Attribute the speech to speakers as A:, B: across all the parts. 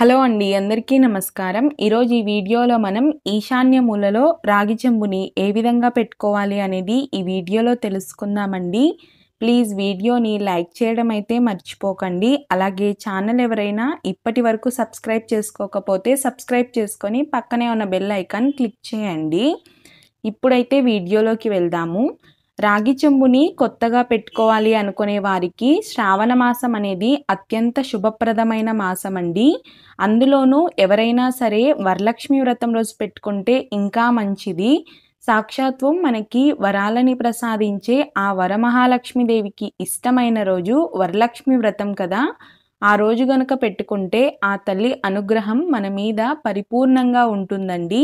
A: hello అండి అందరికీ నమస్కారం ఈరోజు ఈ వీడియోలో మనం ఈశాన్య మూలలో రాగి చెంబుని ఏ విధంగా పెట్టుకోవాలి అనేది ఈ వీడియోలో తెలుసుకుందామండి ప్లీజ్ వీడియోని లైక్ చేయడం అయితే మర్చిపోకండి అలాగే ఛానల్ ఎవరైనా ఇప్పటి వరకు సబ్స్క్రైబ్ చేసుకోకపోతే సబ్స్క్రైబ్ చేసుకొని పక్కనే ఉన్న బెల్ ఐకాన్ క్లిక్ చేయండి ఇప్పుడైతే వీడియోలోకి వెళ్దాము రాగి చెంబుని కొత్తగా పెట్టుకోవాలి అనుకునే వారికి శ్రావణ మాసం అనేది అత్యంత శుభప్రదమైన మాసం అండి అందులోనూ ఎవరైనా సరే వరలక్ష్మి వ్రతం రోజు పెట్టుకుంటే ఇంకా మంచిది సాక్షాత్వం మనకి వరాలని ప్రసాదించే ఆ వరమహాలక్ష్మి దేవికి ఇష్టమైన రోజు వరలక్ష్మి వ్రతం కదా ఆ రోజు గనక పెట్టుకుంటే ఆ తల్లి అనుగ్రహం మన మీద పరిపూర్ణంగా ఉంటుందండి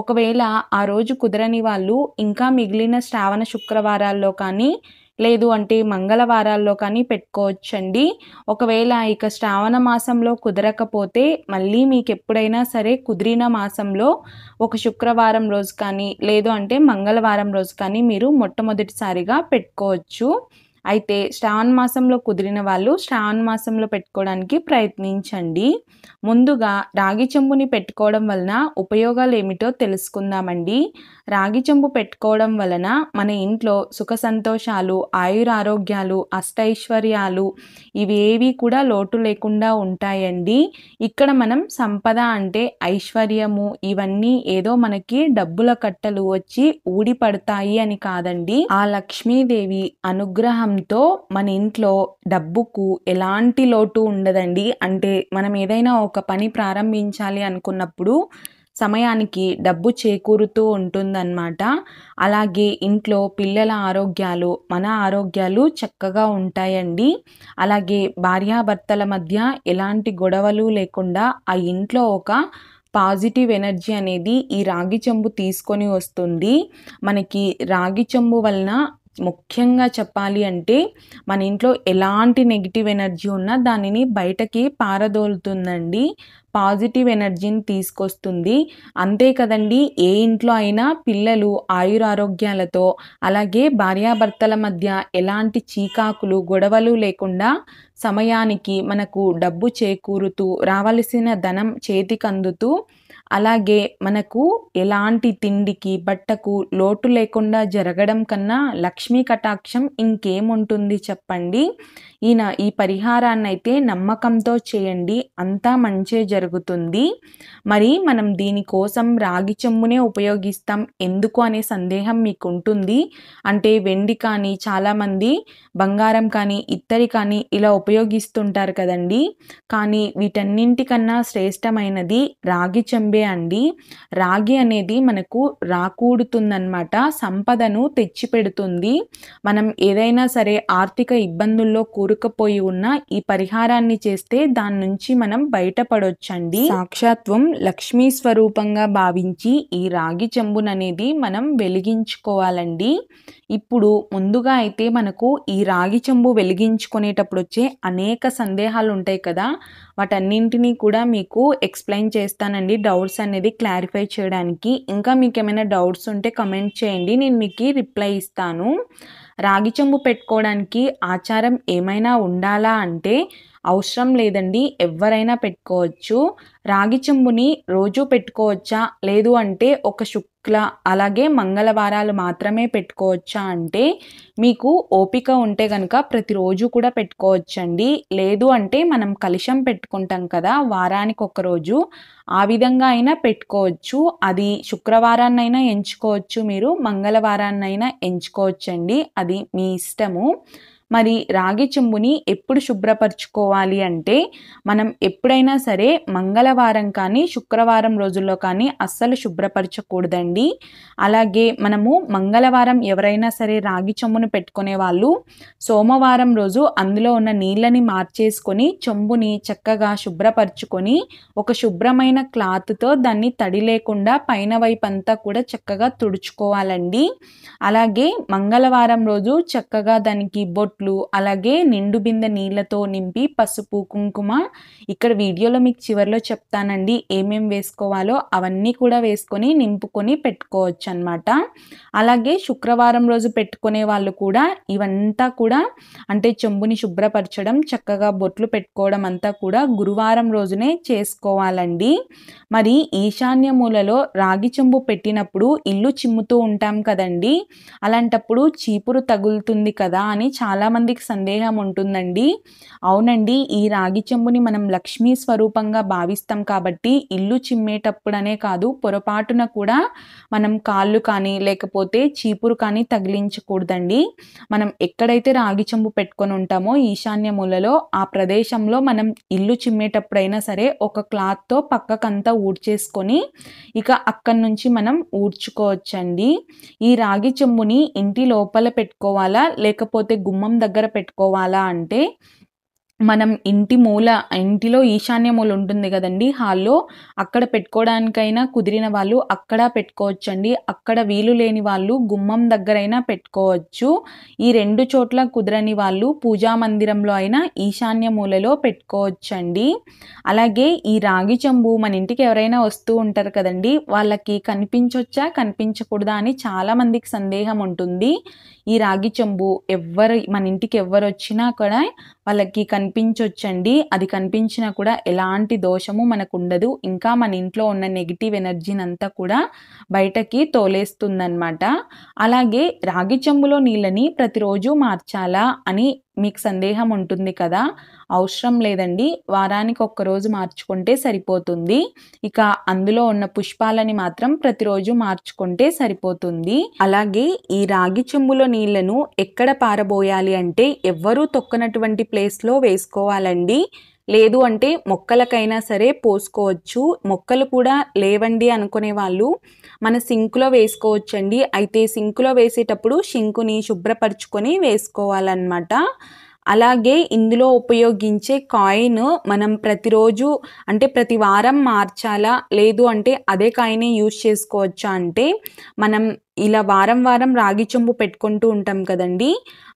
A: ఒకవేళ ఆ రోజు కుదరని వాళ్ళు ఇంకా మిగిలిన శ్రావణ శుక్రవారాల్లో కానీ లేదు అంటే మంగళవారాల్లో కానీ పెట్టుకోవచ్చండి ఒకవేళ ఇక శ్రావణ మాసంలో కుదరకపోతే మళ్ళీ మీకు ఎప్పుడైనా సరే కుదిరిన మాసంలో ఒక శుక్రవారం రోజు కానీ లేదు అంటే మంగళవారం రోజు కానీ మీరు మొట్టమొదటిసారిగా పెట్టుకోవచ్చు అయితే శ్రావణ మాసంలో కుదిరిన వాళ్ళు శ్రావణ మాసంలో పెట్టుకోవడానికి ప్రయత్నించండి ముందుగా రాగి చెంబుని పెట్టుకోవడం వలన ఉపయోగాలు ఏమిటో తెలుసుకుందామండి రాగి చెంబు పెట్టుకోవడం వలన మన ఇంట్లో సుఖ సంతోషాలు ఆయురారోగ్యాలు అష్టైశ్వర్యాలు ఇవేవి కూడా లోటు లేకుండా ఉంటాయండి ఇక్కడ మనం సంపద అంటే ఐశ్వర్యము ఇవన్నీ ఏదో మనకి డబ్బుల కట్టలు వచ్చి ఊడిపడతాయి అని కాదండి ఆ లక్ష్మీదేవి అనుగ్రహం నమ్మకంతో మన ఇంట్లో డబ్బుకు ఎలాంటి లోటు ఉండదండి అంటే మనం ఏదైనా ఒక పని ప్రారంభించాలి అనుకున్నప్పుడు సమయానికి డబ్బు చేకూరుతూ ఉంటుందన్నమాట అలాగే ఇంట్లో పిల్లల ఆరోగ్యాలు మన ఆరోగ్యాలు చక్కగా ఉంటాయండి అలాగే భార్యాభర్తల మధ్య ఎలాంటి గొడవలు లేకుండా ఆ ఇంట్లో ఒక పాజిటివ్ ఎనర్జీ అనేది ఈ రాగి చెంబు తీసుకొని వస్తుంది మనకి రాగి చెంబు వలన ముఖ్యంగా చెప్పాలి అంటే మన ఇంట్లో ఎలాంటి నెగిటివ్ ఎనర్జీ ఉన్నా దానిని బయటకి పారదోలుతుందండి పాజిటివ్ ఎనర్జీని తీసుకొస్తుంది అంతే కదండి ఏ ఇంట్లో అయినా పిల్లలు ఆయురారోగ్యాలతో అలాగే భార్యాభర్తల మధ్య ఎలాంటి చీకాకులు గొడవలు లేకుండా సమయానికి మనకు డబ్బు చేకూరుతూ రావలసిన ధనం చేతికందుతూ అలాగే మనకు ఎలాంటి తిండికి బట్టకు లోటు లేకుండా జరగడం కన్నా లక్ష్మీ కటాక్షం ఇంకేముంటుంది చెప్పండి ఈయన ఈ పరిహారాన్ని అయితే నమ్మకంతో చేయండి అంతా మంచే జరుగుతుంది మరి మనం దీనికోసం రాగి చెమ్మునే ఉపయోగిస్తాం ఎందుకు అనే సందేహం మీకు ఉంటుంది అంటే వెండి కానీ చాలామంది బంగారం కానీ ఇత్తడి కానీ ఇలా ఉపయోగిస్తుంటారు కదండి కానీ వీటన్నింటికన్నా శ్రేష్టమైనది రాగి చెంబే రాగే అండి రాగి అనేది మనకు రాకూడుతుందనమాట సంపదను తెచ్చిపెడుతుంది మనం ఏదైనా సరే ఆర్థిక ఇబ్బందుల్లో కూరుకుపోయి ఉన్న ఈ పరిహారాన్ని చేస్తే దాని నుంచి మనం బయటపడొచ్చండి సాక్షాత్వం లక్ష్మీ స్వరూపంగా భావించి ఈ రాగి చెంబుననేది మనం వెలిగించుకోవాలండి ఇప్పుడు ముందుగా అయితే మనకు ఈ రాగి చెంబు వెలిగించుకునేటప్పుడు వచ్చే అనేక సందేహాలు ఉంటాయి కదా వాటన్నింటినీ కూడా మీకు ఎక్స్ప్లెయిన్ చేస్తానండి డౌట్స్ డౌట్స్ అనేది క్లారిఫై చేయడానికి ఇంకా మీకు ఏమైనా డౌట్స్ ఉంటే కమెంట్ చేయండి నేను మీకు రిప్లై ఇస్తాను రాగి చెంబు పెట్టుకోవడానికి ఆచారం ఏమైనా ఉండాలా అంటే అవసరం లేదండి ఎవరైనా పెట్టుకోవచ్చు రాగి చెంబుని రోజు పెట్టుకోవచ్చా లేదు అంటే ఒక శుక్ల అలాగే మంగళవారాలు మాత్రమే పెట్టుకోవచ్చా అంటే మీకు ఓపిక ఉంటే కనుక ప్రతిరోజు కూడా పెట్టుకోవచ్చండి లేదు అంటే మనం కలుషం పెట్టుకుంటాం కదా వారానికి ఒకరోజు ఆ విధంగా అయినా పెట్టుకోవచ్చు అది శుక్రవారాన్నైనా ఎంచుకోవచ్చు మీరు మంగళవారాన్నైనా ఎంచుకోవచ్చండి అది మీ ఇష్టము మరి రాగి చెంబుని ఎప్పుడు శుభ్రపరచుకోవాలి అంటే మనం ఎప్పుడైనా సరే మంగళవారం కానీ శుక్రవారం రోజుల్లో కానీ అస్సలు శుభ్రపరచకూడదండి అలాగే మనము మంగళవారం ఎవరైనా సరే రాగి చెంబును పెట్టుకునే వాళ్ళు సోమవారం రోజు అందులో ఉన్న నీళ్ళని మార్చేసుకొని చెంబుని చక్కగా శుభ్రపరచుకొని ఒక శుభ్రమైన క్లాత్తో దాన్ని తడి లేకుండా పైన వైపు అంతా కూడా చక్కగా తుడుచుకోవాలండి అలాగే మంగళవారం రోజు చక్కగా దానికి బొట్టు బొట్లు అలాగే నిండు బిందె నీళ్ళతో నింపి పసుపు కుంకుమ ఇక్కడ వీడియోలో మీకు చివరిలో చెప్తానండి ఏమేం వేసుకోవాలో అవన్నీ కూడా వేసుకొని నింపుకొని పెట్టుకోవచ్చు అనమాట అలాగే శుక్రవారం రోజు పెట్టుకునే వాళ్ళు కూడా ఇవంతా కూడా అంటే చెంబుని శుభ్రపరచడం చక్కగా బొట్లు పెట్టుకోవడం అంతా కూడా గురువారం రోజునే చేసుకోవాలండి మరి ఈశాన్య మూలలో రాగి చెంబు పెట్టినప్పుడు ఇల్లు చిమ్ముతూ ఉంటాం కదండి అలాంటప్పుడు చీపురు తగులుతుంది కదా అని చాలా చాలామందికి సందేహం ఉంటుందండి అవునండి ఈ రాగి చెంబుని మనం లక్ష్మీ స్వరూపంగా భావిస్తాం కాబట్టి ఇల్లు చిమ్మేటప్పుడనే కాదు పొరపాటున కూడా మనం కాళ్ళు కానీ లేకపోతే చీపురు కానీ తగిలించకూడదండి మనం ఎక్కడైతే రాగి చెంబు పెట్టుకొని ఉంటామో ఈశాన్య మూలలో ఆ ప్రదేశంలో మనం ఇల్లు చిమ్మేటప్పుడైనా సరే ఒక క్లాత్తో పక్కకంతా ఊడ్చేసుకొని ఇక అక్కడి నుంచి మనం ఊడ్చుకోవచ్చండి ఈ రాగి చెంబుని ఇంటి లోపల పెట్టుకోవాలా లేకపోతే గుమ్మం దగ్గర పెట్టుకోవాలా అంటే మనం ఇంటి మూల ఇంటిలో ఈశాన్య మూల ఉంటుంది కదండి హాల్లో అక్కడ పెట్టుకోవడానికైనా కుదిరిన వాళ్ళు అక్కడ పెట్టుకోవచ్చండి అక్కడ వీలు లేని వాళ్ళు గుమ్మం దగ్గరైనా పెట్టుకోవచ్చు ఈ రెండు చోట్ల కుదరని వాళ్ళు పూజా మందిరంలో అయినా ఈశాన్య మూలలో పెట్టుకోవచ్చండి అలాగే ఈ రాగి చెంబు మన ఇంటికి ఎవరైనా వస్తూ ఉంటారు కదండి వాళ్ళకి కనిపించొచ్చా కనిపించకూడదా అని చాలామందికి సందేహం ఉంటుంది ఈ రాగి చెంబు ఎవ్వరు మన ఇంటికి ఎవరు వచ్చినా కూడా వాళ్ళకి కనిపి కనిపించొచ్చండి అది కనిపించినా కూడా ఎలాంటి దోషము మనకు ఉండదు ఇంకా మన ఇంట్లో ఉన్న నెగిటివ్ ఎనర్జీని అంతా కూడా బయటకి తోలేస్తుందన్నమాట అలాగే రాగి చెంబులో నీళ్ళని ప్రతిరోజు మార్చాలా అని మీకు సందేహం ఉంటుంది కదా అవసరం లేదండి వారానికి ఒక్కరోజు మార్చుకుంటే సరిపోతుంది ఇక అందులో ఉన్న పుష్పాలని మాత్రం ప్రతిరోజు మార్చుకుంటే సరిపోతుంది అలాగే ఈ రాగి చెంబులో నీళ్లను ఎక్కడ పారబోయాలి అంటే ఎవ్వరూ తొక్కనటువంటి ప్లేస్లో వేసుకోవాలండి లేదు అంటే మొక్కలకైనా సరే పోసుకోవచ్చు మొక్కలు కూడా లేవండి అనుకునే వాళ్ళు మన సింక్లో వేసుకోవచ్చండి అయితే సింక్లో వేసేటప్పుడు సింకుని శుభ్రపరచుకొని వేసుకోవాలన్నమాట అలాగే ఇందులో ఉపయోగించే కాయిన్ మనం ప్రతిరోజు అంటే ప్రతి వారం మార్చాలా లేదు అంటే అదే కాయినే యూజ్ చేసుకోవచ్చా అంటే మనం ఇలా వారం వారం రాగి చెంబు పెట్టుకుంటూ ఉంటాం కదండి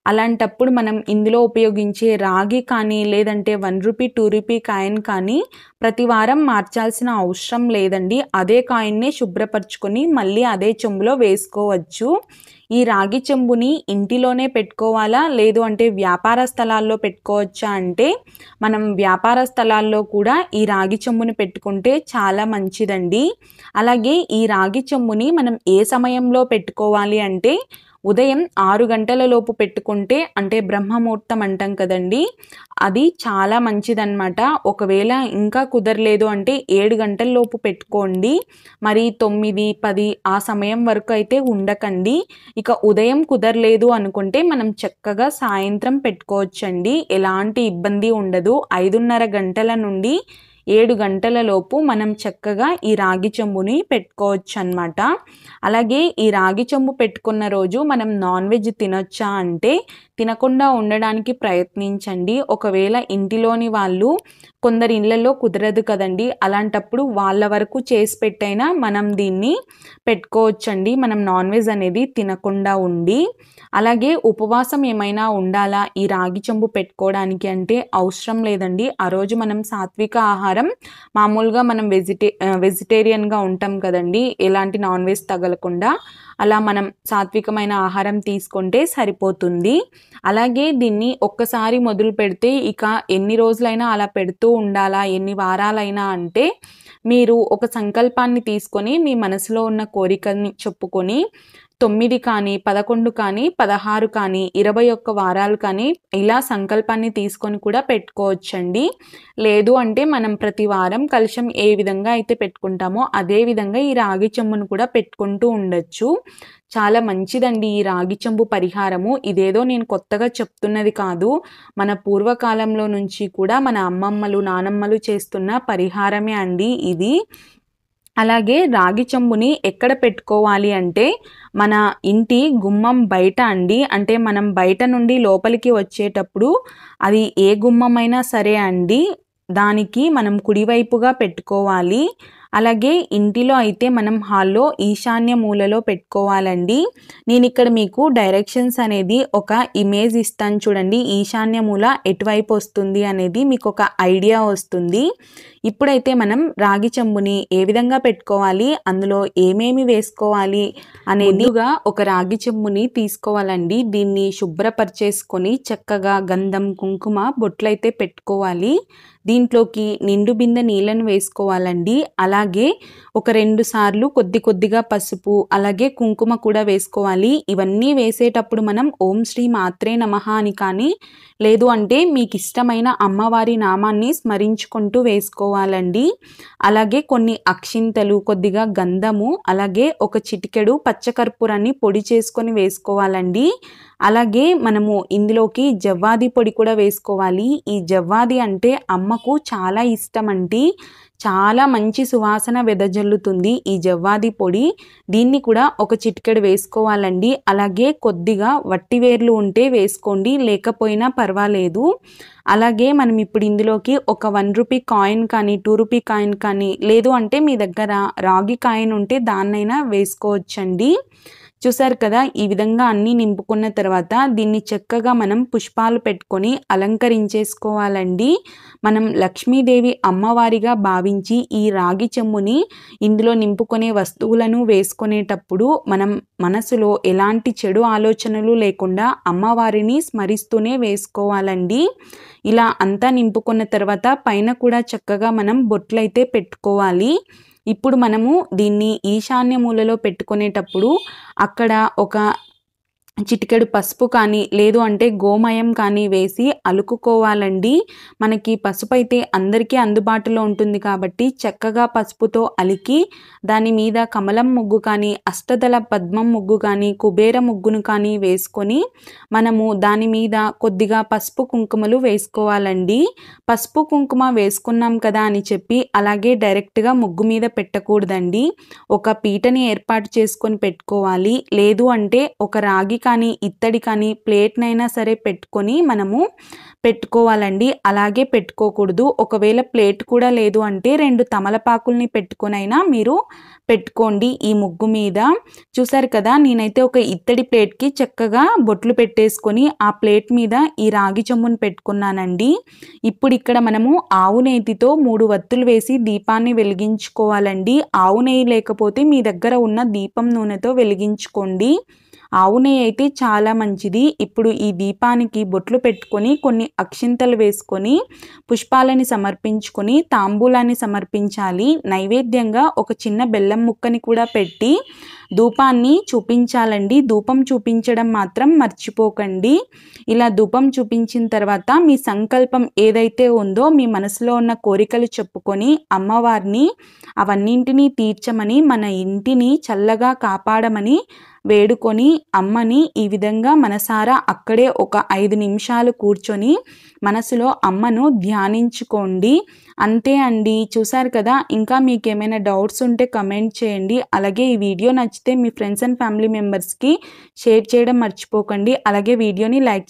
A: అలాంటప్పుడు మనం ఇందులో ఉపయోగించే రాగి కానీ లేదంటే one rupee two rupee coin కానీ ప్రతి వారం మార్చాల్సిన అవసరం లేదండి అదే కాయిన్నే శుభ్రపరచుకొని మళ్ళీ అదే చెంబులో వేసుకోవచ్చు ఈ రాగి చెంబుని ఇంటిలోనే పెట్టుకోవాలా లేదు అంటే వ్యాపార స్థలాల్లో పెట్టుకోవచ్చా అంటే మనం వ్యాపార స్థలాల్లో కూడా ఈ రాగి చెంబుని పెట్టుకుంటే చాలా మంచిదండి అలాగే ఈ రాగి చెంబుని మనం ఏ సమయంలో పెట్టుకోవాలి అంటే ఉదయం ఆరు గంటల లోపు పెట్టుకుంటే అంటే బ్రహ్మముహూర్తం అంటాం కదండి అది చాలా మంచిదన్నమాట ఒకవేళ ఇంకా కుదరలేదు అంటే ఏడు గంటల లోపు పెట్టుకోండి మరి తొమ్మిది పది ఆ సమయం వరకు అయితే ఉండకండి ఇక ఉదయం కుదరలేదు అనుకుంటే మనం చక్కగా సాయంత్రం పెట్టుకోవచ్చండి ఎలాంటి ఇబ్బంది ఉండదు ఐదున్నర గంటల నుండి ఏడు గంటలలోపు మనం చక్కగా ఈ రాగి చెంబుని పెట్టుకోవచ్చు అనమాట అలాగే ఈ రాగి చెంబు పెట్టుకున్న రోజు మనం నాన్ వెజ్ తినొచ్చా అంటే తినకుండా ఉండడానికి ప్రయత్నించండి ఒకవేళ ఇంటిలోని వాళ్ళు కొందరి ఇళ్ళల్లో కుదరదు కదండి అలాంటప్పుడు వాళ్ళ వరకు చేసి పెట్టైనా మనం దీన్ని పెట్టుకోవచ్చండి మనం నాన్ వెజ్ అనేది తినకుండా ఉండి అలాగే ఉపవాసం ఏమైనా ఉండాలా ఈ రాగి చెంబు పెట్టుకోవడానికి అంటే అవసరం లేదండి ఆ రోజు మనం సాత్విక ఆహారం ఆహారం మామూలుగా మనం వెజిటే వెజిటేరియన్గా ఉంటాం కదండి ఎలాంటి నాన్ వెజ్ తగలకుండా అలా మనం సాత్వికమైన ఆహారం తీసుకుంటే సరిపోతుంది అలాగే దీన్ని ఒక్కసారి మొదలు పెడితే ఇక ఎన్ని రోజులైనా అలా పెడుతూ ఉండాలా ఎన్ని వారాలైనా అంటే మీరు ఒక సంకల్పాన్ని తీసుకొని మీ మనసులో ఉన్న కోరికని చెప్పుకొని తొమ్మిది కానీ పదకొండు కానీ పదహారు కానీ ఇరవై ఒక్క వారాలు కానీ ఇలా సంకల్పాన్ని తీసుకొని కూడా పెట్టుకోవచ్చండి లేదు అంటే మనం ప్రతి వారం కలుషం ఏ విధంగా అయితే పెట్టుకుంటామో అదే విధంగా ఈ రాగి చెంబును కూడా పెట్టుకుంటూ ఉండొచ్చు చాలా మంచిదండి ఈ రాగి చెంబు పరిహారము ఇదేదో నేను కొత్తగా చెప్తున్నది కాదు మన పూర్వకాలంలో నుంచి కూడా మన అమ్మమ్మలు నానమ్మలు చేస్తున్న పరిహారమే అండి ఇది అలాగే రాగి చెంబుని ఎక్కడ పెట్టుకోవాలి అంటే మన ఇంటి గుమ్మం బయట అండి అంటే మనం బయట నుండి లోపలికి వచ్చేటప్పుడు అది ఏ గుమ్మమైనా సరే అండి దానికి మనం కుడివైపుగా పెట్టుకోవాలి అలాగే ఇంటిలో అయితే మనం హాల్లో ఈశాన్య మూలలో పెట్టుకోవాలండి నేను ఇక్కడ మీకు డైరెక్షన్స్ అనేది ఒక ఇమేజ్ ఇస్తాను చూడండి ఈశాన్య మూల ఎటువైపు వస్తుంది అనేది మీకు ఒక ఐడియా వస్తుంది ఇప్పుడైతే మనం రాగి చెంబుని ఏ విధంగా పెట్టుకోవాలి అందులో ఏమేమి వేసుకోవాలి అనేదిగా ఒక రాగి చెంబుని తీసుకోవాలండి దీన్ని శుభ్రపరిచేసుకొని చక్కగా గంధం కుంకుమ అయితే పెట్టుకోవాలి దీంట్లోకి నిండు బిందె నీళ్ళను వేసుకోవాలండి అలా అలాగే ఒక రెండు సార్లు కొద్ది కొద్దిగా పసుపు అలాగే కుంకుమ కూడా వేసుకోవాలి ఇవన్నీ వేసేటప్పుడు మనం ఓం శ్రీ మాత్రే నమ అని కానీ లేదు అంటే మీకు ఇష్టమైన అమ్మవారి నామాన్ని స్మరించుకుంటూ వేసుకోవాలండి అలాగే కొన్ని అక్షింతలు కొద్దిగా గంధము అలాగే ఒక చిటికెడు పచ్చకర్పూరాన్ని పొడి చేసుకొని వేసుకోవాలండి అలాగే మనము ఇందులోకి జవ్వాది పొడి కూడా వేసుకోవాలి ఈ జవ్వాది అంటే అమ్మకు చాలా ఇష్టం అండి చాలా మంచి సువాసన వెదజల్లుతుంది ఈ జవ్వాది పొడి దీన్ని కూడా ఒక చిటికెడు వేసుకోవాలండి అలాగే కొద్దిగా వట్టి వేర్లు ఉంటే వేసుకోండి లేకపోయినా పర్వాలేదు అలాగే మనం ఇప్పుడు ఇందులోకి ఒక వన్ రూపీ కాయిన్ కానీ టూ రూపీ కాయిన్ కానీ లేదు అంటే మీ దగ్గర రాగి కాయిన్ ఉంటే దాన్నైనా వేసుకోవచ్చండి చూసారు కదా ఈ విధంగా అన్ని నింపుకున్న తర్వాత దీన్ని చక్కగా మనం పుష్పాలు పెట్టుకొని అలంకరించేసుకోవాలండి మనం లక్ష్మీదేవి అమ్మవారిగా భావించి ఈ రాగి చెమ్ముని ఇందులో నింపుకునే వస్తువులను వేసుకునేటప్పుడు మనం మనసులో ఎలాంటి చెడు ఆలోచనలు లేకుండా అమ్మవారిని స్మరిస్తూనే వేసుకోవాలండి ఇలా అంతా నింపుకున్న తర్వాత పైన కూడా చక్కగా మనం బొట్లైతే పెట్టుకోవాలి ఇప్పుడు మనము దీన్ని ఈశాన్య మూలలో పెట్టుకునేటప్పుడు అక్కడ ఒక చిటికెడు పసుపు కానీ లేదు అంటే గోమయం కానీ వేసి అలుకుకోవాలండి మనకి పసుపు అయితే అందరికీ అందుబాటులో ఉంటుంది కాబట్టి చక్కగా పసుపుతో అలికి దాని మీద కమలం ముగ్గు కానీ అష్టదళ పద్మం ముగ్గు కానీ కుబేర ముగ్గును కానీ వేసుకొని మనము దాని మీద కొద్దిగా పసుపు కుంకుమలు వేసుకోవాలండి పసుపు కుంకుమ వేసుకున్నాం కదా అని చెప్పి అలాగే డైరెక్ట్గా ముగ్గు మీద పెట్టకూడదండి ఒక పీటని ఏర్పాటు చేసుకొని పెట్టుకోవాలి లేదు అంటే ఒక రాగి కానీ ఇత్తడి కానీ ప్లేట్నైనా సరే పెట్టుకొని మనము పెట్టుకోవాలండి అలాగే పెట్టుకోకూడదు ఒకవేళ ప్లేట్ కూడా లేదు అంటే రెండు తమలపాకుల్ని పెట్టుకొనైనా మీరు పెట్టుకోండి ఈ ముగ్గు మీద చూసారు కదా నేనైతే ఒక ఇత్తడి ప్లేట్కి చక్కగా బొట్లు పెట్టేసుకొని ఆ ప్లేట్ మీద ఈ రాగి చెమ్మును పెట్టుకున్నానండి ఇప్పుడు ఇక్కడ మనము ఆవు నేతితో మూడు వత్తులు వేసి దీపాన్ని వెలిగించుకోవాలండి ఆవు నెయ్యి లేకపోతే మీ దగ్గర ఉన్న దీపం నూనెతో వెలిగించుకోండి ఆవు నెయ్యి అయితే చాలా మంచిది ఇప్పుడు ఈ దీపానికి బొట్లు పెట్టుకొని కొన్ని అక్షింతలు వేసుకొని పుష్పాలని సమర్పించుకొని తాంబూలాన్ని సమర్పించాలి నైవేద్యంగా ఒక చిన్న బెల్లం ముక్కని కూడా పెట్టి ధూపాన్ని చూపించాలండి ధూపం చూపించడం మాత్రం మర్చిపోకండి ఇలా ధూపం చూపించిన తర్వాత మీ సంకల్పం ఏదైతే ఉందో మీ మనసులో ఉన్న కోరికలు చెప్పుకొని అమ్మవారిని అవన్నింటినీ తీర్చమని మన ఇంటిని చల్లగా కాపాడమని వేడుకొని అమ్మని ఈ విధంగా మనసారా అక్కడే ఒక ఐదు నిమిషాలు కూర్చొని మనసులో అమ్మను ధ్యానించుకోండి అంతే అండి చూసారు కదా ఇంకా మీకు ఏమైనా డౌట్స్ ఉంటే కమెంట్ చేయండి అలాగే ఈ వీడియో నచ్చితే మీ ఫ్రెండ్స్ అండ్ ఫ్యామిలీ మెంబర్స్కి షేర్ చేయడం మర్చిపోకండి అలాగే వీడియోని లైక్